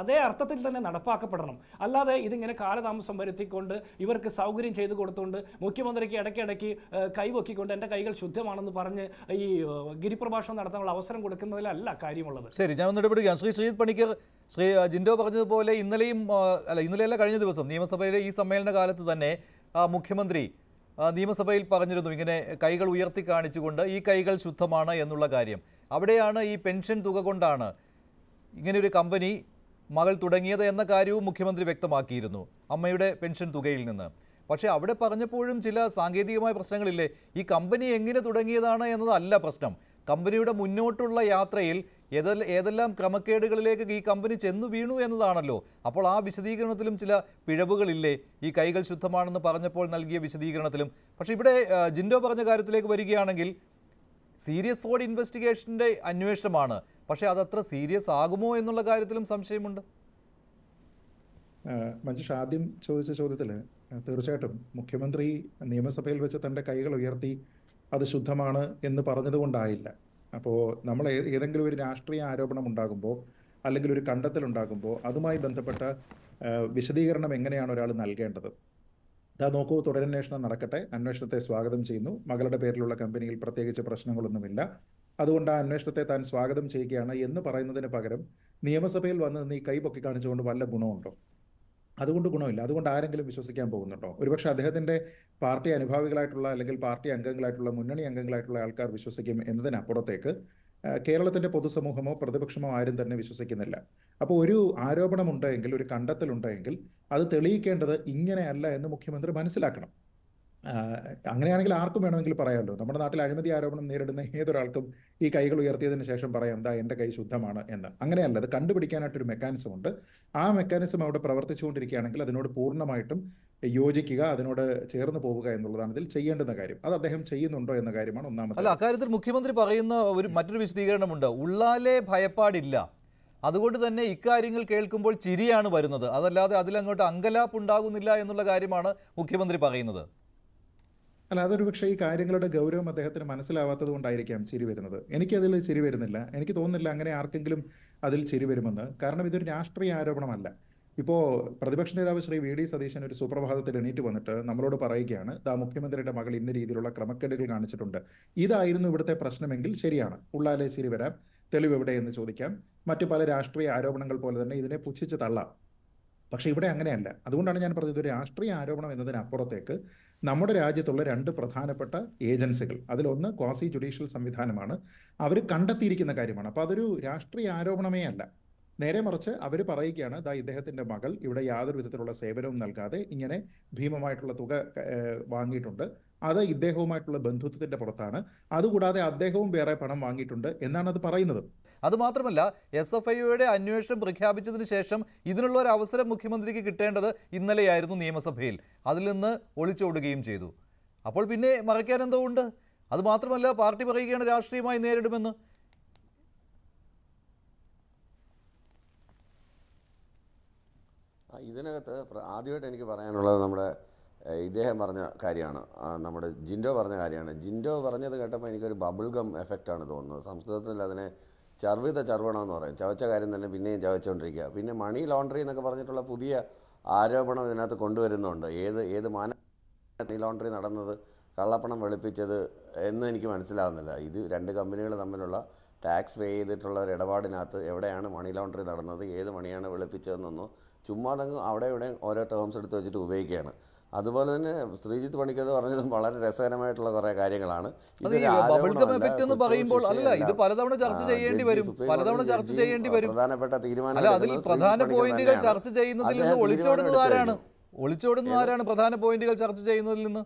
അതേ അർത്ഥത്തിൽ തന്നെ നടപ്പാക്കപ്പെടണം അല്ലാതെ ഇതിങ്ങനെ കാലതാമസം വരുത്തിക്കൊണ്ട് ഇവർക്ക് സൗകര്യം ചെയ്തു കൊടുത്തുകൊണ്ട് മുഖ്യമന്ത്രിക്ക് ഇടയ്ക്കിടയ്ക്ക് കൈവക്കിക്കൊണ്ട് എൻ്റെ കൈകൾ ശുദ്ധമാണെന്ന് പറഞ്ഞ് ഈ ഗിരിപ്രഭാഷണം നടത്താനുള്ള അവസരം കൊടുക്കുന്നതിലല്ല കാര്യമുള്ളത് ശരി ഞാൻ ഒന്ന് ഇടപെടുകയാണ് ശ്രീ ശ്രീജിത് പണിക്കർ ശ്രീ ജിൻഡോ പറഞ്ഞതുപോലെ ഇന്നലെയും അല്ല ഇന്നലെയല്ല കഴിഞ്ഞ ദിവസം നിയമസഭയിലെ ഈ സമ്മേളന കാലത്ത് തന്നെ മുഖ്യമന്ത്രി നിയമസഭയിൽ പറഞ്ഞിരുന്നു ഇങ്ങനെ കൈകൾ ഉയർത്തി കാണിച്ചുകൊണ്ട് ഈ കൈകൾ ശുദ്ധമാണ് എന്നുള്ള കാര്യം അവിടെയാണ് ഈ പെൻഷൻ തുക കൊണ്ടാണ് ഇങ്ങനെ ഒരു കമ്പനി മകൾ തുടങ്ങിയത് എന്ന കാര്യവും മുഖ്യമന്ത്രി വ്യക്തമാക്കിയിരുന്നു അമ്മയുടെ പെൻഷൻ തുകയിൽ നിന്ന് പക്ഷേ അവിടെ പറഞ്ഞപ്പോഴും ചില സാങ്കേതികമായ പ്രശ്നങ്ങളില്ലേ ഈ കമ്പനി എങ്ങനെ തുടങ്ങിയതാണ് എന്നതല്ല പ്രശ്നം കമ്പനിയുടെ മുന്നോട്ടുള്ള യാത്രയിൽ ഏതെല്ലാം ക്രമക്കേടുകളിലേക്ക് ഈ കമ്പനി ചെന്നു വീണു എന്നതാണല്ലോ അപ്പോൾ ആ വിശദീകരണത്തിലും ചില പിഴവുകളില്ലേ ഈ കൈകൾ ശുദ്ധമാണെന്ന് പറഞ്ഞപ്പോൾ നൽകിയ വിശദീകരണത്തിലും പക്ഷേ ഇവിടെ ജിൻഡോ പറഞ്ഞ കാര്യത്തിലേക്ക് വരികയാണെങ്കിൽ സീരിയസ് ഫ്രോഡ് ഇൻവെസ്റ്റിഗേഷൻ്റെ അന്വേഷണമാണ് പക്ഷേ അതത്ര സീരിയസ് ആകുമോ എന്നുള്ള കാര്യത്തിലും സംശയമുണ്ട് മനുഷ്യ ആദ്യം ചോദിച്ച ചോദ്യത്തിൽ തീർച്ചയായിട്ടും മുഖ്യമന്ത്രി നിയമസഭയിൽ വെച്ച് തൻ്റെ കൈകൾ ഉയർത്തി അത് ശുദ്ധമാണ് എന്ന് പറഞ്ഞതുകൊണ്ടായില്ല അപ്പോൾ നമ്മൾ ഏതെങ്കിലും ഒരു രാഷ്ട്രീയ ആരോപണം ഉണ്ടാകുമ്പോൾ അല്ലെങ്കിൽ ഒരു കണ്ടെത്തൽ ഉണ്ടാകുമ്പോൾ അതുമായി ബന്ധപ്പെട്ട വിശദീകരണം എങ്ങനെയാണ് ഒരാൾ നൽകേണ്ടത് ദാ നോക്കൂ തുടരന്വേഷണം നടക്കട്ടെ അന്വേഷണത്തെ സ്വാഗതം ചെയ്യുന്നു മകളുടെ പേരിലുള്ള കമ്പനിയിൽ പ്രത്യേകിച്ച് പ്രശ്നങ്ങളൊന്നുമില്ല അതുകൊണ്ട് ആ അന്വേഷണത്തെ താൻ സ്വാഗതം ചെയ്യുകയാണ് എന്ന് പറയുന്നതിന് പകരം നിയമസഭയിൽ വന്ന് നീ കൈപൊക്കി കാണിച്ചുകൊണ്ട് വല്ല ഗുണമുണ്ടോ അതുകൊണ്ട് ഗുണമില്ല അതുകൊണ്ട് ആരെങ്കിലും വിശ്വസിക്കാൻ പോകുന്നുണ്ടോ ഒരുപക്ഷെ അദ്ദേഹത്തിന്റെ പാർട്ടി അനുഭാവികളായിട്ടുള്ള അല്ലെങ്കിൽ പാർട്ടി അംഗങ്ങളായിട്ടുള്ള മുന്നണി അംഗങ്ങളായിട്ടുള്ള ആൾക്കാർ വിശ്വസിക്കും എന്നതിനപ്പുറത്തേക്ക് കേരളത്തിന്റെ പൊതുസമൂഹമോ പ്രതിപക്ഷമോ ആരും തന്നെ വിശ്വസിക്കുന്നില്ല അപ്പോൾ ഒരു ആരോപണമുണ്ടെങ്കിൽ ഒരു കണ്ടെത്തലുണ്ടെങ്കിൽ അത് തെളിയിക്കേണ്ടത് ഇങ്ങനെയല്ല എന്ന് മുഖ്യമന്ത്രി മനസ്സിലാക്കണം അങ്ങനെയാണെങ്കിൽ ആർക്കും വേണമെങ്കിൽ പറയാമല്ലോ നമ്മുടെ നാട്ടിൽ അഴിമതി ആരോപണം നേരിടുന്ന ഏതൊരാൾക്കും ഈ കൈകൾ ഉയർത്തിയതിന് ശേഷം പറയാം എന്താ എൻ്റെ കൈ ശുദ്ധമാണ് എന്ന് അങ്ങനെയല്ല അത് കണ്ടുപിടിക്കാനായിട്ടൊരു മെക്കാനിസം ഉണ്ട് ആ മെക്കാനിസം അവിടെ പ്രവർത്തിച്ചുകൊണ്ടിരിക്കുകയാണെങ്കിൽ അതിനോട് പൂർണ്ണമായിട്ടും യോജിക്കുക അതിനോട് ചേർന്ന് പോവുക എന്നുള്ളതാണ് ഇതിൽ ചെയ്യേണ്ടുന്ന കാര്യം അത് അദ്ദേഹം ചെയ്യുന്നുണ്ടോ എന്ന കാര്യമാണ് ഒന്നാമത് അല്ല അക്കാര്യത്തിൽ മുഖ്യമന്ത്രി പറയുന്ന ഒരു മറ്റൊരു വിശദീകരണമുണ്ട് ഉള്ളാലെ ഭയപ്പാടില്ല അതുകൊണ്ട് തന്നെ ഇക്കാര്യങ്ങൾ കേൾക്കുമ്പോൾ ചിരിയാണ് വരുന്നത് അതല്ലാതെ അതിലങ്ങോട്ട് അങ്കലാപ്പ് ഉണ്ടാകുന്നില്ല എന്നുള്ള കാര്യമാണ് മുഖ്യമന്ത്രി പറയുന്നത് അല്ല അതൊരു പക്ഷേ ഈ കാര്യങ്ങളുടെ ഗൗരവം അദ്ദേഹത്തിന് മനസ്സിലാവാത്തത് കൊണ്ടായിരിക്കാം ചിരി വരുന്നത് എനിക്കതിൽ ചിരി വരുന്നില്ല എനിക്ക് തോന്നുന്നില്ല അങ്ങനെ ആർക്കെങ്കിലും അതിൽ ചിരി വരുമെന്ന് കാരണം ഇതൊരു രാഷ്ട്രീയ ആരോപണമല്ല ഇപ്പോൾ പ്രതിപക്ഷ നേതാവ് ശ്രീ വി ഡി സതീശൻ ഒരു സുപ്രഭാതത്തിൽ എണീറ്റ് വന്നിട്ട് നമ്മളോട് പറയുകയാണ് ദാ മുഖ്യമന്ത്രിയുടെ മകൾ ഇന്ന രീതിയിലുള്ള ക്രമക്കേടുകൾ കാണിച്ചിട്ടുണ്ട് ഇതായിരുന്നു ഇവിടുത്തെ പ്രശ്നമെങ്കിൽ ശരിയാണ് ഉള്ളാലെ ചിരി വരാം തെളിവ് എവിടെ എന്ന് ചോദിക്കാം മറ്റു പല രാഷ്ട്രീയ ആരോപണങ്ങൾ പോലെ തന്നെ ഇതിനെ പുച്ഛിച്ച് തള്ളാം പക്ഷെ ഇവിടെ അങ്ങനെയല്ല അതുകൊണ്ടാണ് ഞാൻ പറഞ്ഞത് രാഷ്ട്രീയ ആരോപണം എന്നതിനപ്പുറത്തേക്ക് നമ്മുടെ രാജ്യത്തുള്ള രണ്ട് പ്രധാനപ്പെട്ട ഏജൻസികൾ അതിലൊന്ന് ക്വാസി ജുഡീഷ്യൽ സംവിധാനമാണ് അവർ കണ്ടെത്തിയിരിക്കുന്ന കാര്യമാണ് അപ്പോൾ അതൊരു രാഷ്ട്രീയ ആരോപണമേ അല്ല നേരെ മറിച്ച് അവർ പറയുകയാണ് ദാ ഇദ്ദേഹത്തിൻ്റെ മകൾ ഇവിടെ യാതൊരു വിധത്തിലുള്ള സേവനവും നൽകാതെ ഇങ്ങനെ ഭീമമായിട്ടുള്ള തുക വാങ്ങിയിട്ടുണ്ട് അത് ഇദ്ദേഹവുമായിട്ടുള്ള ബന്ധുത്വത്തിന്റെ പുറത്താണ് അതുകൂടാതെ അദ്ദേഹവും വേറെ പണം വാങ്ങിയിട്ടുണ്ട് എന്നാണ് അത് പറയുന്നത് അതുമാത്രമല്ല എസ് എഫ് ഐയുടെ അന്വേഷണം പ്രഖ്യാപിച്ചതിന് ശേഷം ഇതിനുള്ള ഒരു അവസരം മുഖ്യമന്ത്രിക്ക് കിട്ടേണ്ടത് ഇന്നലെയായിരുന്നു നിയമസഭയിൽ അതിൽ നിന്ന് ഒളിച്ചോടുകയും ചെയ്തു അപ്പോൾ പിന്നെ മറയ്ക്കാൻ എന്തോ ഉണ്ട് മാത്രമല്ല പാർട്ടി പറയുകയാണ് രാഷ്ട്രീയമായി നേരിടുമെന്ന് ഇതിനകത്ത് ആദ്യമായിട്ട് എനിക്ക് പറയാനുള്ളത് നമ്മുടെ ഇദ്ദേഹം പറഞ്ഞ കാര്യമാണ് നമ്മുടെ ജിൻഡോ പറഞ്ഞ കാര്യമാണ് ജിൻഡോ പറഞ്ഞത് കേട്ടപ്പോൾ എനിക്കൊരു ബബിൾ ഗം എഫക്റ്റാണ് തോന്നുന്നത് സംസ്കൃതത്തിൽ അതിനെ ചർവിത ചർവണമെന്ന് പറയും ചവച്ച കാര്യം തന്നെ പിന്നെയും ചവച്ചുകൊണ്ടിരിക്കുക പിന്നെ മണി ലോണ്ടറി എന്നൊക്കെ പറഞ്ഞിട്ടുള്ള പുതിയ ആരോപണം ഇതിനകത്ത് കൊണ്ടുവരുന്നുണ്ട് ഏത് ഏത് മാന മണി ലോണ്ടറി നടന്നത് കള്ളപ്പണം വെളുപ്പിച്ചത് എന്ന് എനിക്ക് മനസ്സിലാവുന്നില്ല ഇത് രണ്ട് കമ്പനികൾ തമ്മിലുള്ള ടാക്സ് പേ ചെയ്തിട്ടുള്ള ഒരു ഇടപാടിനകത്ത് എവിടെയാണ് മണി ലോണ്ടറി നടന്നത് ഏത് മണിയാണ് വെളുപ്പിച്ചതെന്നൊന്നും ചുമ്മാതങ്ങ് അവിടെ ഇവിടെ ഓരോ ടേംസ് എടുത്ത് വെച്ചിട്ട് ഉപയോഗിക്കുകയാണ് അതുപോലെ തന്നെ ശ്രീജിത്ത് പണിക്കത് പറഞ്ഞതും വളരെ രസകരമായിട്ടുള്ള കുറേ കാര്യങ്ങളാണ് എന്ന് പറയുമ്പോൾ അല്ല ഇത് പലതവണ ചർച്ച ചെയ്യേണ്ടി വരും പലതവണ ചർച്ച ചെയ്യേണ്ടി വരും പ്രധാനപ്പെട്ട തീരുമാനം അതിൽ പ്രധാന പോയിന്റുകൾ ചർച്ച ചെയ്യുന്നതിൽ നിന്ന് ഒളിച്ചോടുന്നത് ആരാണ് ഒളിച്ചോടുന്നത് ആരാണ് പ്രധാന പോയിന്റുകൾ ചർച്ച ചെയ്യുന്നതിൽ നിന്ന്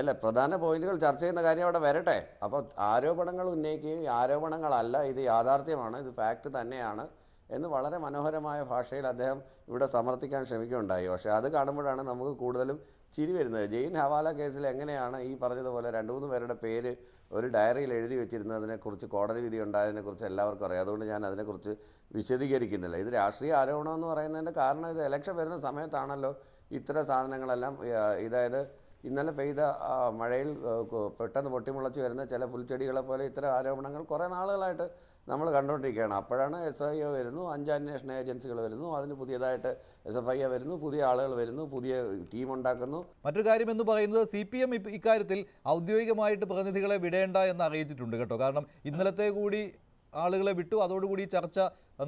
അല്ല പ്രധാന പോയിന്റുകൾ ചർച്ച ചെയ്യുന്ന കാര്യം അവിടെ വരട്ടെ അപ്പോൾ ആരോപണങ്ങൾ ഉന്നയിക്കുകയും ആരോപണങ്ങളല്ല ഇത് യാഥാർത്ഥ്യമാണ് ഇത് ഫാക്ട് തന്നെയാണ് എന്ന് വളരെ മനോഹരമായ ഭാഷയിൽ അദ്ദേഹം ഇവിടെ സമർത്ഥിക്കാൻ ശ്രമിക്കുകയുണ്ടായി പക്ഷേ അത് കാണുമ്പോഴാണ് നമുക്ക് കൂടുതലും ചിരി വരുന്നത് ജെയിൻ ഹവാല കേസിൽ എങ്ങനെയാണ് ഈ പറഞ്ഞതുപോലെ രണ്ട് മൂന്ന് പേരുടെ പേര് ഒരു ഡയറിയിൽ എഴുതി വെച്ചിരുന്നതിനെക്കുറിച്ച് കോടതി വിധി ഉണ്ടായതിനെക്കുറിച്ച് എല്ലാവർക്കും അറിയാം അതുകൊണ്ട് ഞാൻ അതിനെക്കുറിച്ച് വിശദീകരിക്കുന്നില്ല ഇത് രാഷ്ട്രീയ ആരോപണം എന്ന് പറയുന്നതിൻ്റെ കാരണം ഇത് ഇലക്ഷൻ വരുന്ന സമയത്താണല്ലോ ഇത്തരം സാധനങ്ങളെല്ലാം ഇതായത് ഇന്നലെ പെയ്ത മഴയിൽ പെട്ടെന്ന് പൊട്ടിമുളച്ച് വരുന്ന ചില പുൽച്ചെടികളെ പോലെ ഇത്തരം ആരോപണങ്ങൾ കുറേ നാളുകളായിട്ട് നമ്മൾ കണ്ടുകൊണ്ടിരിക്കുകയാണ് അപ്പോഴാണ് എസ് ഐ ഒ വരുന്നു അഞ്ച് അന്വേഷണ ഏജൻസികൾ വരുന്നു അതിന് പുതിയതായിട്ട് എസ് എഫ് ഐ എ വരുന്നു പുതിയ ആളുകൾ വരുന്നു പുതിയ ടീം ഉണ്ടാക്കുന്നു മറ്റൊരു കാര്യം എന്ന് പറയുന്നത് സി പി എം ഇക്കാര്യത്തിൽ ഔദ്യോഗികമായിട്ട് പ്രതിനിധികളെ വിടേണ്ട എന്ന് അറിയിച്ചിട്ടുണ്ട് കേട്ടോ കാരണം ഇന്നലത്തെ കൂടി ആളുകളെ വിട്ടു അതോടുകൂടി ചർച്ച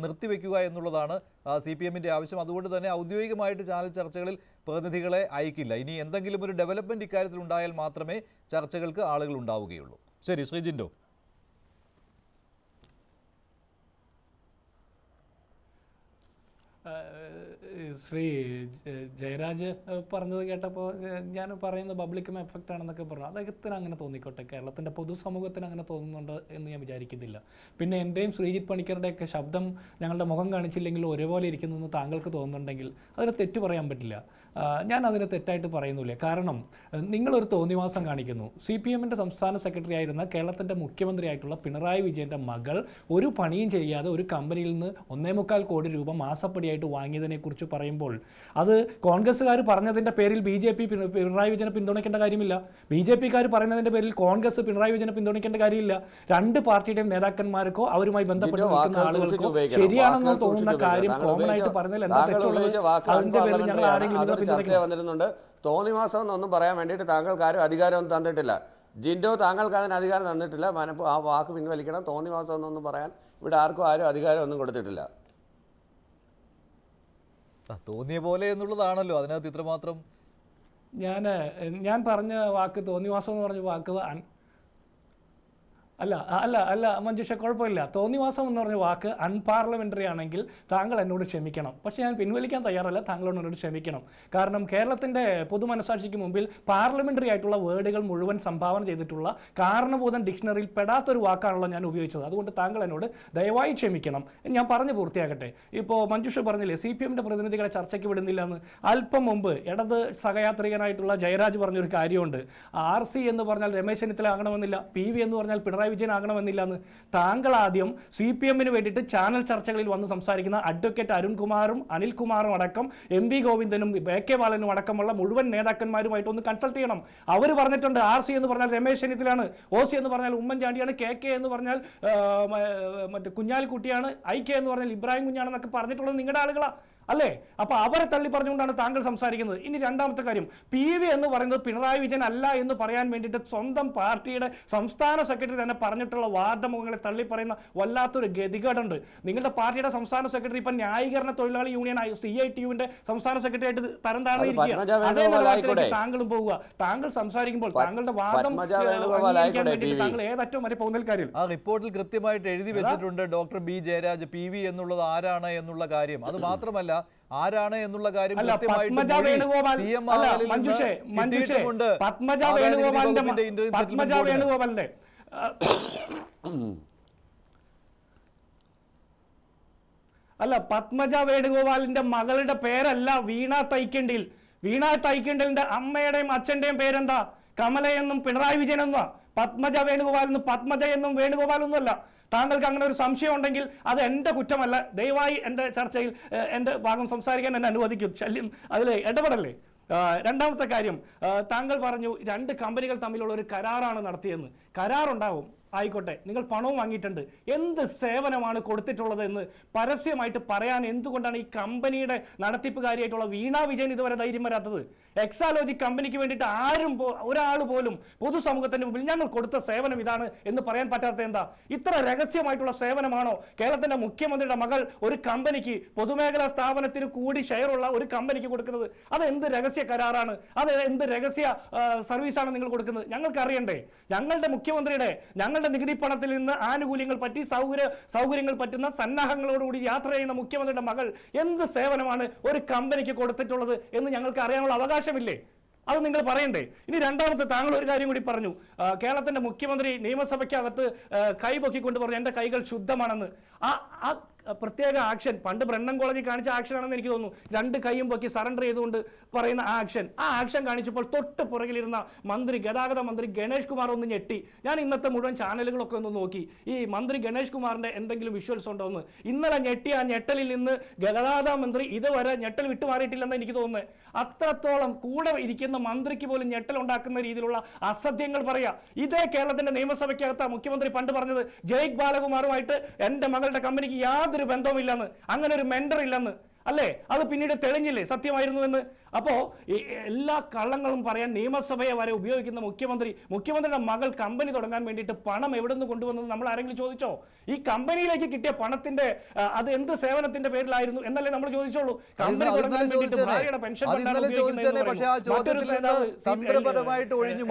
നിർത്തിവെക്കുക എന്നുള്ളതാണ് സി പി എമ്മിൻ്റെ ആവശ്യം അതുകൊണ്ട് തന്നെ ഔദ്യോഗികമായിട്ട് ചാനൽ ചർച്ചകളിൽ പ്രതിനിധികളെ അയക്കില്ല ഇനി എന്തെങ്കിലും ഒരു ഡെവലപ്മെൻ്റ് ഇക്കാര്യത്തിൽ ഉണ്ടായാൽ മാത്രമേ ചർച്ചകൾക്ക് ആളുകൾ ഉണ്ടാവുകയുള്ളൂ ശരി ശ്രീജിൻഡോ ശ്രീ ജയരാജ് പറഞ്ഞത് കേട്ടപ്പോൾ ഞാൻ പറയുന്നത് പബ്ലിക്കും എഫക്റ്റ് ആണെന്നൊക്കെ പറഞ്ഞു അദ്ദേഹത്തിന് അങ്ങനെ തോന്നിക്കോട്ടെ കേരളത്തിൻ്റെ പൊതുസമൂഹത്തിന് അങ്ങനെ തോന്നുന്നുണ്ട് എന്ന് ഞാൻ വിചാരിക്കുന്നില്ല പിന്നെ എൻ്റെയും ശ്രീജിത്ത് പണിക്കറുടെയൊക്കെ ശബ്ദം ഞങ്ങളുടെ മുഖം കാണിച്ചില്ലെങ്കിൽ ഒരുപോലെ ഇരിക്കുന്നതെന്ന് താങ്കൾക്ക് തോന്നുന്നുണ്ടെങ്കിൽ അതിന് തെറ്റ് പറയാൻ പറ്റില്ല ഞാൻ അതിനെ തെറ്റായിട്ട് പറയുന്നില്ല കാരണം നിങ്ങളൊരു തോന്നിവാസം കാണിക്കുന്നു സി പി എമ്മിൻ്റെ സംസ്ഥാന സെക്രട്ടറി ആയിരുന്ന കേരളത്തിൻ്റെ മുഖ്യമന്ത്രിയായിട്ടുള്ള പിണറായി വിജയൻ്റെ മകൾ ഒരു പണിയും ചെയ്യാതെ ഒരു കമ്പനിയിൽ നിന്ന് ഒന്നേ മുക്കാൽ കോടി രൂപ മാസപ്പടിയായിട്ട് വാങ്ങിയതിനെക്കുറിച്ച് പറയുമ്പോൾ അത് കോൺഗ്രസ്സുകാർ പറഞ്ഞതിൻ്റെ പേരിൽ ബി ജെ പി പിണറായി വിജയനെ പിന്തുണയ്ക്കേണ്ട കാര്യമില്ല ബി ജെ പിക്കാർ പറയുന്നതിൻ്റെ പേരിൽ കോൺഗ്രസ് പിണറായി വിജയനെ പിന്തുണയ്ക്കേണ്ട കാര്യമില്ല രണ്ട് പാർട്ടിയുടെയും നേതാക്കന്മാർക്കോ അവരുമായി ബന്ധപ്പെട്ട് നിൽക്കുന്ന ആളുകൾക്കോ ശരിയാണെന്ന് തോന്നുന്ന കാര്യം കോമൺ ആയിട്ട് പറഞ്ഞതിൽ എന്താ തെറ്റുള്ളത് അതിൻ്റെ പേരിൽ ഞങ്ങൾ ആരെങ്കിലും ചർച്ച വന്നിരുന്നുണ്ട് മാസം എന്നൊന്നും പറയാൻ വേണ്ടിയിട്ട് താങ്കൾക്ക് ആരും അധികാരമൊന്നും തന്നിട്ടില്ല ജിൻഡോ താങ്കൾക്ക് അതിന് അധികാരം തന്നിട്ടില്ല മനപ്പ് ആ വാക്ക് പിൻവലിക്കണം മാസം എന്നൊന്നും പറയാൻ ഇവിടെ ആർക്കും ആരും അധികാരമൊന്നും കൊടുത്തിട്ടില്ല തോന്നിയ പോലെ എന്നുള്ളതാണല്ലോ അതിനകത്ത് ഇത്രമാത്രം ഞാൻ ഞാൻ പറഞ്ഞ വാക്ക് തോന്നിവാസം എന്ന് പറഞ്ഞ വാക്ക് അല്ല അല്ല അല്ല മഞ്ജുഷ കുഴപ്പമില്ല തോന്നിവാസം എന്ന് പറഞ്ഞ വാക്ക് അൺപാർലമെൻ്ററി ആണെങ്കിൽ താങ്കൾ എന്നോട് ക്ഷമിക്കണം പക്ഷേ ഞാൻ പിൻവലിക്കാൻ തയ്യാറല്ല താങ്കളോട് എന്നോട് ക്ഷമിക്കണം കാരണം കേരളത്തിൻ്റെ പൊതുമനസാക്ഷിക്ക് മുമ്പിൽ പാർലമെൻ്ററി ആയിട്ടുള്ള വേർഡുകൾ മുഴുവൻ സംഭാവന ചെയ്തിട്ടുള്ള കാരണബോധം ഡിക്ഷണറിയിൽ പെടാത്തൊരു വാക്കാണല്ലോ ഞാൻ ഉപയോഗിച്ചത് അതുകൊണ്ട് താങ്കൾ എന്നോട് ദയവായി ക്ഷമിക്കണം ഞാൻ പറഞ്ഞു പൂർത്തിയാക്കട്ടെ ഇപ്പോൾ മഞ്ജുഷ പറഞ്ഞില്ലേ സി പി എമ്മിൻ്റെ പ്രതിനിധികളെ ചർച്ചയ്ക്ക് വിടുന്നില്ല എന്ന് അല്പം മുമ്പ് ഇടത് സഹയാത്രികനായിട്ടുള്ള ജയരാജ് പറഞ്ഞൊരു കാര്യമുണ്ട് ആർ സി എന്ന് പറഞ്ഞാൽ രമേശ് ചെന്നിത്തല ആകണമെന്നില്ല പി വി എന്ന് പറഞ്ഞാൽ പിണറായി പിണറായി വിജയൻ ആകണമെന്നില്ല എന്ന് താങ്കൾ ആദ്യം സി പി എമ്മിന് വേണ്ടിയിട്ട് ചാനൽ ചർച്ചകളിൽ വന്ന് സംസാരിക്കുന്ന അഡ്വക്കേറ്റ് അരുൺകുമാറും അനിൽകുമാറും അടക്കം എം വി ഗോവിന്ദനും എ കെ ബാലനും അടക്കമുള്ള മുഴുവൻ നേതാക്കന്മാരുമായിട്ട് ഒന്ന് കൺസൾട്ട് ചെയ്യണം അവർ പറഞ്ഞിട്ടുണ്ട് ആർ സി എന്ന് പറഞ്ഞാൽ രമേശ് ചെന്നിത്തലാണ് ഒ സി എന്ന് പറഞ്ഞാൽ ഉമ്മൻചാണ്ടിയാണ് കെ കെ എന്ന് പറഞ്ഞാൽ മറ്റേ കുഞ്ഞാലിക്കുട്ടിയാണ് ഐ കെ എന്ന് പറഞ്ഞാൽ ഇബ്രാഹിം കുഞ്ഞാണെന്നൊക്കെ പറഞ്ഞിട്ടുള്ളത് നിങ്ങളുടെ ആളുകളാണ് അല്ലേ അപ്പൊ അവരെ തള്ളി പറഞ്ഞുകൊണ്ടാണ് താങ്കൾ സംസാരിക്കുന്നത് ഇനി രണ്ടാമത്തെ കാര്യം പി വി എന്ന് പറയുന്നത് പിണറായി വിജയൻ അല്ല എന്ന് പറയാൻ വേണ്ടിയിട്ട് സ്വന്തം പാർട്ടിയുടെ സംസ്ഥാന സെക്രട്ടറി തന്നെ പറഞ്ഞിട്ടുള്ള വാദമുഖങ്ങളെ തള്ളി പറയുന്ന വല്ലാത്തൊരു ഗതികേടുണ്ട് നിങ്ങളുടെ പാർട്ടിയുടെ സംസ്ഥാന സെക്രട്ടറി ഇപ്പൊ ന്യായീകരണ തൊഴിലാളി യൂണിയൻ സി ഐ ടി യുവിന്റെ സംസ്ഥാന സെക്രട്ടറി ആയിട്ട് തരം താഴ്ന്നിരിക്കുക താങ്കളും പോവുക താങ്കൾ സംസാരിക്കുമ്പോൾ താങ്കളുടെ വാദം താങ്കൾ ഏതറ്റവും വരെ പോകുന്ന കാര്യം ആ റിപ്പോർട്ടിൽ കൃത്യമായിട്ട് എഴുതി വെച്ചിട്ടുണ്ട് doctor B Jayaraj P V എന്നുള്ളത് ആരാണ് എന്നുള്ള കാര്യം അത് മാത്രമല്ല ആരാണ് എന്നുള്ള കാര്യം കൃത്യമായിട്ട് അല്ല പത്മജ വേണുഗോപാലിന്റെ മകളുടെ പേരല്ല വീണ തൈക്കണ്ടിൽ വീണ തൈക്കണ്ടലിന്റെ അമ്മയുടെയും അച്ഛന്റെയും പേരെന്താ കമലയെന്നും പിണറായി വിജയനെന്നാ പത്മജ വേണുഗോപാൽ പത്മജ എന്നും വേണുഗോപാൽ അല്ല താങ്കൾക്ക് അങ്ങനെ ഒരു സംശയം ഉണ്ടെങ്കിൽ അത് എൻ്റെ കുറ്റമല്ല ദയവായി എൻ്റെ ചർച്ചയിൽ എൻ്റെ ഭാഗം സംസാരിക്കാൻ എന്നെ അനുവദിക്കും ശല്യം അതിൽ ഇടപെടല്ലേ രണ്ടാമത്തെ കാര്യം താങ്കൾ പറഞ്ഞു രണ്ട് കമ്പനികൾ തമ്മിലുള്ള ഒരു കരാറാണ് നടത്തിയെന്ന് കരാറുണ്ടാവും ആയിക്കോട്ടെ നിങ്ങൾ പണവും വാങ്ങിയിട്ടുണ്ട് എന്ത് സേവനമാണ് കൊടുത്തിട്ടുള്ളത് എന്ന് പരസ്യമായിട്ട് പറയാൻ എന്തുകൊണ്ടാണ് ഈ കമ്പനിയുടെ നടത്തിപ്പുകാരിയായിട്ടുള്ള വീണ വിജയൻ ഇതുവരെ ധൈര്യം വരാത്തത് എക്സാലോജി കമ്പനിക്ക് വേണ്ടിയിട്ട് ആരും ഒരാൾ പോലും പൊതുസമൂഹത്തിന്റെ മുമ്പിൽ ഞങ്ങൾ കൊടുത്ത സേവനം ഇതാണ് എന്ന് പറയാൻ പറ്റാത്ത എന്താ ഇത്ര രഹസ്യമായിട്ടുള്ള സേവനമാണോ കേരളത്തിന്റെ മുഖ്യമന്ത്രിയുടെ മകൾ ഒരു കമ്പനിക്ക് പൊതുമേഖലാ സ്ഥാപനത്തിന് കൂടി ഷെയറുള്ള ഒരു കമ്പനിക്ക് കൊടുക്കുന്നത് അത് എന്ത് രഹസ്യ കരാറാണ് അത് എന്ത് രഹസ്യ സർവീസാണ് നിങ്ങൾ കൊടുക്കുന്നത് ഞങ്ങൾക്ക് അറിയണ്ടേ ഞങ്ങളുടെ മുഖ്യമന്ത്രിയുടെ ഞങ്ങളുടെ ജനങ്ങളുടെ നികുതി പണത്തിൽ നിന്ന് ആനുകൂല്യങ്ങൾ പറ്റി സൗകര്യ സൗകര്യങ്ങൾ പറ്റുന്ന സന്നാഹങ്ങളോടുകൂടി യാത്ര ചെയ്യുന്ന മുഖ്യമന്ത്രിയുടെ മകൾ എന്ത് സേവനമാണ് ഒരു കമ്പനിക്ക് കൊടുത്തിട്ടുള്ളത് എന്ന് ഞങ്ങൾക്ക് അറിയാനുള്ള അവകാശമില്ലേ അത് നിങ്ങൾ പറയണ്ടേ ഇനി രണ്ടാമത്തെ താങ്കൾ ഒരു കാര്യം കൂടി പറഞ്ഞു കേരളത്തിന്റെ മുഖ്യമന്ത്രി നിയമസഭയ്ക്കകത്ത് കൈപൊക്കിക്കൊണ്ട് പറഞ്ഞു എൻ്റെ കൈകൾ ശുദ്ധമാണെന്ന് ആ പ്രത്യേക ആക്ഷൻ പണ്ട് ബ്രണ്ണൻ കോളേജിൽ കാണിച്ച ആണെന്ന് എനിക്ക് തോന്നുന്നു രണ്ട് കൈയും പൊക്കി സറണ്ടർ ചെയ്തുകൊണ്ട് പറയുന്ന ആ ആക്ഷൻ ആ ആക്ഷൻ കാണിച്ചപ്പോൾ തൊട്ട് പുറകിലിരുന്ന മന്ത്രി ഗതാഗത മന്ത്രി ഗണേഷ് കുമാർ ഒന്ന് ഞെട്ടി ഞാൻ ഇന്നത്തെ മുഴുവൻ ചാനലുകളൊക്കെ ഒന്ന് നോക്കി ഈ മന്ത്രി ഗണേഷ് കുമാറിന്റെ എന്തെങ്കിലും വിഷ്വൽസ് ഉണ്ടോ എന്ന് ഇന്നലെ ഞെട്ടി ആ ഞെട്ടലിൽ നിന്ന് ഗതാഗത മന്ത്രി ഇതുവരെ ഞെട്ടൽ വിട്ടുമാറിയിട്ടില്ലെന്ന് എനിക്ക് തോന്നുന്നത് അത്രത്തോളം കൂടെ ഇരിക്കുന്ന മന്ത്രിക്ക് പോലും ഞെട്ടൽ ഉണ്ടാക്കുന്ന രീതിയിലുള്ള അസത്യങ്ങൾ പറയാ ഇതേ കേരളത്തിന്റെ നിയമസഭയ്ക്കകത്ത മുഖ്യമന്ത്രി പണ്ട് പറഞ്ഞത് ജയ് ബാലകുമാറുമായിട്ട് എന്റെ മകളുടെ കമ്പനിക്ക് യാതൊരു യാതൊരു ഇല്ലെന്ന് അങ്ങനെ ഒരു മെന്റർ ഇല്ലെന്ന് അല്ലേ അത് പിന്നീട് തെളിഞ്ഞില്ലേ സത്യമായിരുന്നു എന്ന് അപ്പോൾ എല്ലാ കള്ളങ്ങളും പറയാൻ നിയമസഭയെ വരെ ഉപയോഗിക്കുന്ന മുഖ്യമന്ത്രി മുഖ്യമന്ത്രിയുടെ മകൾ കമ്പനി തുടങ്ങാൻ വേണ്ടിയിട്ട് പണം എവിടെ നിന്ന് കൊണ്ടുവന്നത് നമ്മൾ ആരെങ്കിലും ചോദിച്ചോ ഈ കമ്പനിയിലേക്ക് കിട്ടിയ പണത്തിന്റെ അത് എന്ത് സേവനത്തിന്റെ പേരിലായിരുന്നു എന്നല്ലേ നമ്മൾ ചോദിച്ചോളൂ കമ്പനി തുടങ്ങാൻ വേണ്ടിയിട്ട് പെൻഷൻ തന്ത്രപരമായിട്ട് ഒഴിഞ്ഞു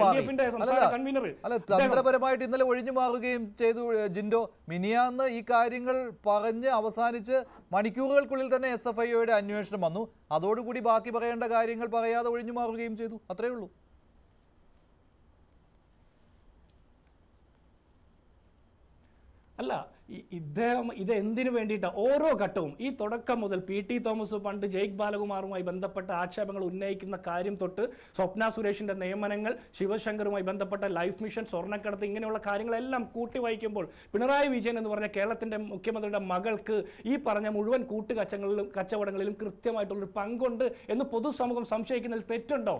അല്ല തന്ത്രപരമായിട്ട് ഇന്നലെ ഒഴിഞ്ഞു മാറുകയും ചെയ്തു ജിൻഡോ മിനിയാന്ന് ഈ കാര്യങ്ങൾ പറഞ്ഞ് അവസാനിച്ച് മണിക്കൂറുകൾക്കുള്ളിൽ തന്നെ എസ് എഫ് ഐയുടെ അന്വേഷണം വന്നു അതോടുകൂടി ബാക്കി പറയേണ്ട പറയേണ്ട കാര്യങ്ങൾ പറയാതെ ഒഴിഞ്ഞു മാറുകയും ചെയ്തു അത്രയേ ഉള്ളൂ അല്ല ഇദ്ദേഹം ഇത് എന്തിനു വേണ്ടിയിട്ടാണ് ഓരോ ഘട്ടവും ഈ തുടക്കം മുതൽ പി ടി തോമസ് പണ്ട് ജയ്ക് ബാലകുമാറുമായി ബന്ധപ്പെട്ട ആക്ഷേപങ്ങൾ ഉന്നയിക്കുന്ന കാര്യം തൊട്ട് സ്വപ്ന സുരേഷിന്റെ നിയമനങ്ങൾ ശിവശങ്കറുമായി ബന്ധപ്പെട്ട ലൈഫ് മിഷൻ സ്വർണ്ണക്കടത്ത് ഇങ്ങനെയുള്ള കാര്യങ്ങളെല്ലാം കൂട്ടി വായിക്കുമ്പോൾ പിണറായി വിജയൻ എന്ന് പറഞ്ഞ കേരളത്തിന്റെ മുഖ്യമന്ത്രിയുടെ മകൾക്ക് ഈ പറഞ്ഞ മുഴുവൻ കൂട്ടുകച്ചങ്ങളിലും കച്ചവടങ്ങളിലും കൃത്യമായിട്ടുള്ളൊരു പങ്കുണ്ട് എന്ന് പൊതുസമൂഹം സംശയിക്കുന്നതിൽ തെറ്റുണ്ടോ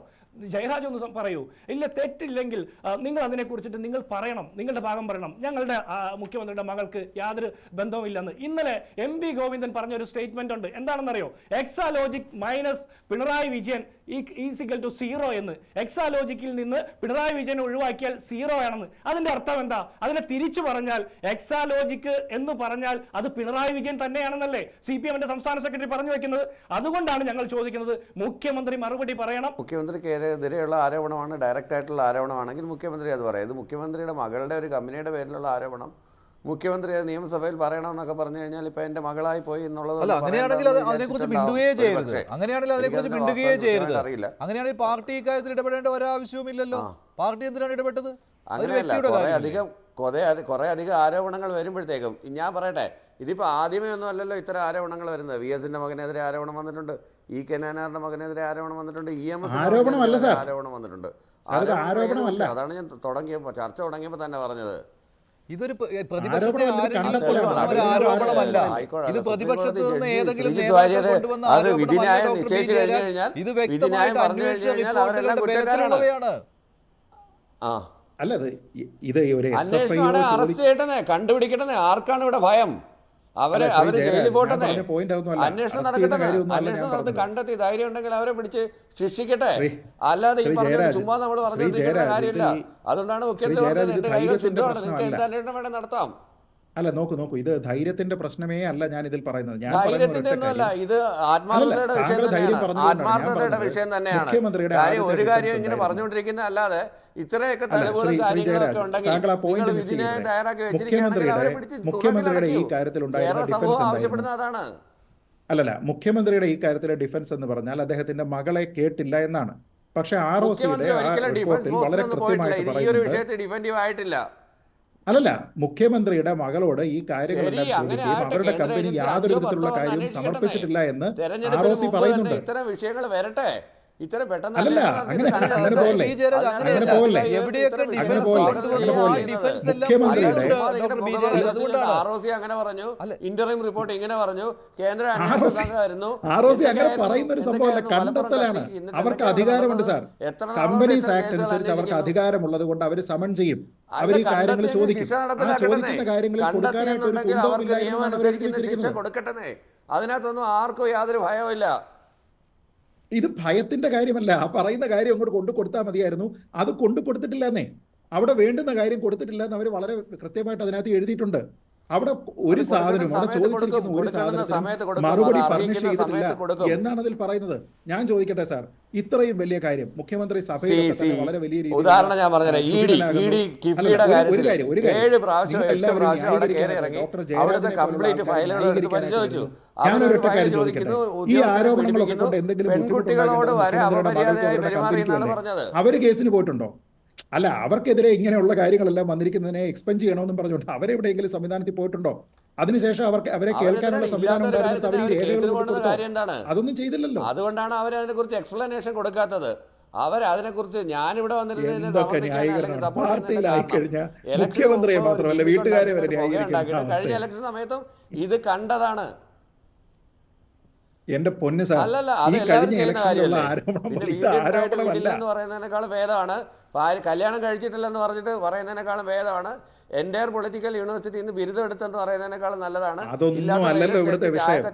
ജയരാജ് ഒന്ന് പറയൂ ഇല്ല തെറ്റില്ലെങ്കിൽ നിങ്ങൾ കുറിച്ചിട്ട് നിങ്ങൾ പറയണം നിങ്ങളുടെ ഭാഗം പറയണം ഞങ്ങളുടെ മുഖ്യമന്ത്രിയുടെ മകൾക്ക് യാതൊരു ബന്ധവുമില്ലെന്ന് ഇന്നലെ എം വി ഗോവിന്ദൻ ഒരു സ്റ്റേറ്റ്മെന്റ് ഉണ്ട് എന്താണെന്നറിയോ എക്സാലോജിക് മൈനസ് പിണറായി വിജയൻ ഈ ഈസിക്കൽ ടു സീറോ എന്ന് എക്സാലോജിക്കിൽ നിന്ന് പിണറായി വിജയൻ ഒഴിവാക്കിയാൽ സീറോ ആണെന്ന് അതിന്റെ അർത്ഥം എന്താ അതിനെ തിരിച്ചു പറഞ്ഞാൽ എക്സാലോജിക്ക് എന്ന് പറഞ്ഞാൽ അത് പിണറായി വിജയൻ തന്നെയാണെന്നല്ലേ സി പി എമ്മിന്റെ സംസ്ഥാന സെക്രട്ടറി പറഞ്ഞു വെക്കുന്നത് അതുകൊണ്ടാണ് ഞങ്ങൾ ചോദിക്കുന്നത് മുഖ്യമന്ത്രി മറുപടി പറയണം മുഖ്യമന്ത്രിക്കെതിരെയുള്ള ആരോപണമാണ് ഡയറക്റ്റ് ആയിട്ടുള്ള ആരോപണമാണെങ്കിൽ മുഖ്യമന്ത്രി അത് പറയാം ഇത് മുഖ്യമന്ത്രിയുടെ മകളുടെ ഒരു കമ്പനിയുടെ പേരിലുള്ള ആരോപണം മുഖ്യമന്ത്രി നിയമസഭയിൽ പറയണമെന്നൊക്കെ പറഞ്ഞു കഴിഞ്ഞാൽ ഇപ്പൊ എന്റെ മകളായി പോയി എന്നുള്ളത് അല്ല അങ്ങനെയാണെങ്കിൽ അതിനെക്കുറിച്ച് മിണ്ടുകയേ ചെയ്യരുത് അങ്ങനെയാണെങ്കിൽ അതിനെക്കുറിച്ച് മിണ്ടുകയേ ചെയ്യരുത് അറിയില്ല അങ്ങനെയാണെങ്കിൽ പാർട്ടി ഇക്കാര്യത്തിൽ ഇടപെടേണ്ട ഒരാവശ്യവുമില്ലല്ലോ പാർട്ടി എന്തിനാണ് ഇടപെട്ടത് അധികം കുറെ കുറെ അധികം ആരോപണങ്ങൾ വരുമ്പോഴത്തേക്കും ഞാൻ പറയട്ടെ ഇതിപ്പോ ആദ്യമേ ഒന്നും അല്ലല്ലോ ഇത്തരം ആരോപണങ്ങൾ വരുന്നത് വി എസിന്റെ മകനെതിരെ ആരോപണം വന്നിട്ടുണ്ട് ഇ നാനാറിന്റെ മകനെതിരെ ആരോപണം വന്നിട്ടുണ്ട് ഇ എം എസ് ആരോപണം വന്നിട്ടുണ്ട് അതാണ് ഞാൻ തുടങ്ങിയപ്പോ ചർച്ച തുടങ്ങിയപ്പോൾ തന്നെ പറഞ്ഞത് ഇതൊരു ആരോപണമല്ല ഇത് പ്രതിപക്ഷത്ത് നിന്ന് ഏതെങ്കിലും അത് നിശ്ചയിച്ചു കഴിഞ്ഞു കഴിഞ്ഞാൽ ഇത് വ്യക്തമായിട്ട് അന്വേഷിച്ച ആ ഇത് ഒരു അറസ്റ്റ് ചെയ്യട്ടെ കണ്ടുപിടിക്കട്ടെ ആർക്കാണ് ഇവിടെ ഭയം അവരെ അവര് ജയിലിൽ പോട്ടെ അന്വേഷണം നടക്കട്ടെ അന്വേഷണം നടത്തി കണ്ടെത്തി ധൈര്യം ഉണ്ടെങ്കിൽ അവരെ പിടിച്ച് ശിക്ഷിക്കട്ടെ അല്ലാതെ ഈ പറഞ്ഞ ചുമ്മാ നമ്മൾ പറഞ്ഞുകൊണ്ടിരിക്കുന്ന കാര്യമില്ല അതുകൊണ്ടാണ് മുഖ്യമന്ത്രി പറഞ്ഞത് എന്റെ കൈകൾ ശുദ്ധമാണ് നിങ്ങൾക്ക് എന്ത് അന്വേഷണം വേണേ നടത്താം അല്ല നോക്കൂ നോക്കൂ ഇത് ധൈര്യത്തിന്റെ പ്രശ്നമേ അല്ല ഞാൻ ഇതിൽ പറയുന്നത് ഞാൻ ഇത് വിഷയം തന്നെയാണ് മുഖ്യമന്ത്രിയുടെ ഒരു കാര്യം ഇങ്ങനെ അല്ലാതെ മുഖ്യമന്ത്രിയുടെ മുഖ്യമന്ത്രിയുടെ ഈ കാര്യത്തിൽ ഉണ്ടായിരുന്ന ഡിഫൻസ് അല്ലല്ല മുഖ്യമന്ത്രിയുടെ ഈ കാര്യത്തിലെ ഡിഫൻസ് എന്ന് പറഞ്ഞാൽ അദ്ദേഹത്തിന്റെ മകളെ കേട്ടില്ല എന്നാണ് പക്ഷെ ആർ ഒ സിയുടെ വളരെ കൃത്യമായിട്ട് പറയുന്നത് അല്ലല്ല മുഖ്യമന്ത്രിയുടെ മകളോട് ഈ കാര്യങ്ങളെല്ലാം ചോദിക്കുകയും അവരുടെ കമ്പനി യാതൊരു വിധത്തിലുള്ള കാര്യം സമർപ്പിച്ചിട്ടില്ല എന്ന് ആർ ഒ സി പറയുന്നുണ്ട് ഇത്തരം വിഷയങ്ങൾ വരട്ടെ അങ്ങനെ പറഞ്ഞു റിപ്പോർട്ട് ഇങ്ങനെ പറഞ്ഞു കേന്ദ്ര അങ്ങനെ ഒരു കണ്ടെത്തലാണ് അവർക്ക് അധികാരമുണ്ട് സാർ കമ്പനീസ് ആക്ട് അനുസരിച്ച് അവർക്ക് അധികാരമുള്ളത് കൊണ്ട് അവര് സമൺ ചെയ്യും അവർ ഈ കാര്യങ്ങൾ ചോദിക്കും ചോദിക്കുന്ന കാര്യങ്ങളിൽ കൊടുക്കാനായിട്ട് അതിനകത്തൊന്നും ആർക്കും യാതൊരു ഭയവും ഇല്ല ഇത് ഭയത്തിന്റെ കാര്യമല്ല ആ പറയുന്ന കാര്യം അങ്ങോട്ട് കൊണ്ടു കൊടുത്താൽ മതിയായിരുന്നു അത് കൊണ്ടു കൊടുത്തിട്ടില്ല എന്നേ അവിടെ വേണ്ടുന്ന കാര്യം കൊടുത്തിട്ടില്ല എന്ന് അവർ വളരെ കൃത്യമായിട്ട് അതിനകത്ത് എഴുതിയിട്ടുണ്ട് അവിടെ ഒരു സാധനം അവിടെ ചോദിച്ചിരിക്കുന്ന ഒരു സാധനത്തിന് മറുപടി ഫർണിഷ് ചെയ്തിട്ടില്ല എന്നാണ് അതിൽ പറയുന്നത് ഞാൻ ചോദിക്കട്ടെ സാർ ഇത്രയും വലിയ കാര്യം മുഖ്യമന്ത്രി സഭയിൽ വളരെ വലിയ രീതിയിൽ ഉദാഹരണം ഞാൻ പറഞ്ഞു ഞാനൊരൊറ്റ കാര്യം ചോദിക്കട്ടെ ഈ ആരോപണങ്ങളൊക്കെ കൊണ്ട് എന്തെങ്കിലും അവര് കേസിന് പോയിട്ടുണ്ടോ അല്ല അവർക്കെതിരെ ഇങ്ങനെയുള്ള കാര്യങ്ങളെല്ലാം വന്നിരിക്കുന്നതിനെ എക്സ്പെൻഡ് ചെയ്യണമെന്നും പറഞ്ഞുകൊണ്ട് അവരെവിടെയെങ്കിലും സംവിധാനത്തിൽ പോയിട്ടുണ്ടോ അതിനുശേഷം അവർക്ക് അവരെ കേൾക്കാനുള്ള സംവിധാനം അതൊന്നും ചെയ്തില്ലല്ലോ അതുകൊണ്ടാണ് അവർ അതിനെക്കുറിച്ച് എക്സ്പ്ലനേഷൻ കൊടുക്കാത്തത് അവർ അതിനെക്കുറിച്ച് ഞാനിവിടെ വന്നിരുന്നതിന് കഴിഞ്ഞ ഇലക്ഷൻ സമയത്തും ഇത് കണ്ടതാണ് എന്റെ പൊന്ന് സാർ ഈ കഴിഞ്ഞ ഇലക്ഷനിലുള്ള എന്ന് ഭേദമാണ് കല്യാണം കഴിച്ചിട്ടില്ലെന്ന് പറഞ്ഞിട്ട് പറയുന്നതിനേക്കാളും ഭേദമാണ് എൻ്റയർ പൊളിറ്റിക്കൽ യൂണിവേഴ്സിറ്റി ഇന്ന് ബിരുദം എടുത്തെന്ന് പറയുന്നതിനേക്കാളും നല്ലതാണ് അതൊന്നും അല്ലല്ലോ ഇവിടുത്തെ വിഷയം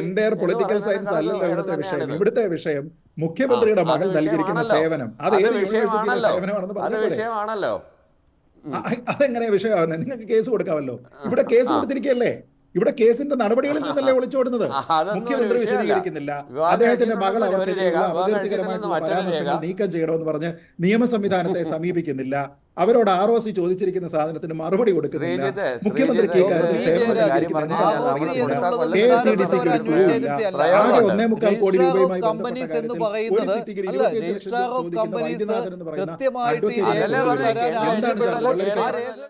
എൻ്റയർ പൊളിറ്റിക്കൽ സയൻസ് അല്ലല്ലോ ഇവിടുത്തെ വിഷയം ഇവിടുത്തെ വിഷയം മുഖ്യമന്ത്രിയുടെ മകൾ നൽകിയിരിക്കുന്ന സേവനം അത് ഏത് വിഷയമാണല്ലോ അതെങ്ങനെയാ വിഷയമാകുന്നത് നിങ്ങൾക്ക് കേസ് കൊടുക്കാമല്ലോ ഇവിടെ കേസ് കൊടുത്തിരിക്കല്ലേ ഇവിടെ കേസിന്റെ നടപടികളിൽ നിന്നല്ലേ ഒളിച്ചോടുന്നത് മുഖ്യമന്ത്രി വിശദീകരിക്കുന്നില്ല അദ്ദേഹത്തിന്റെ മകൾ അവർക്കെതിരെയുള്ള പരാമർശങ്ങൾ നീക്കം ചെയ്യണമെന്ന് പറഞ്ഞ് നിയമ സംവിധാനത്തെ സമീപിക്കുന്നില്ല അവരോട് ആർ ഒ സി ചോദിച്ചിരിക്കുന്ന സാധനത്തിന് മറുപടി കൊടുക്കുന്നില്ല മുഖ്യമന്ത്രിക്ക് ഒന്നേ മുക്കാൽ കോടി രൂപയുമായി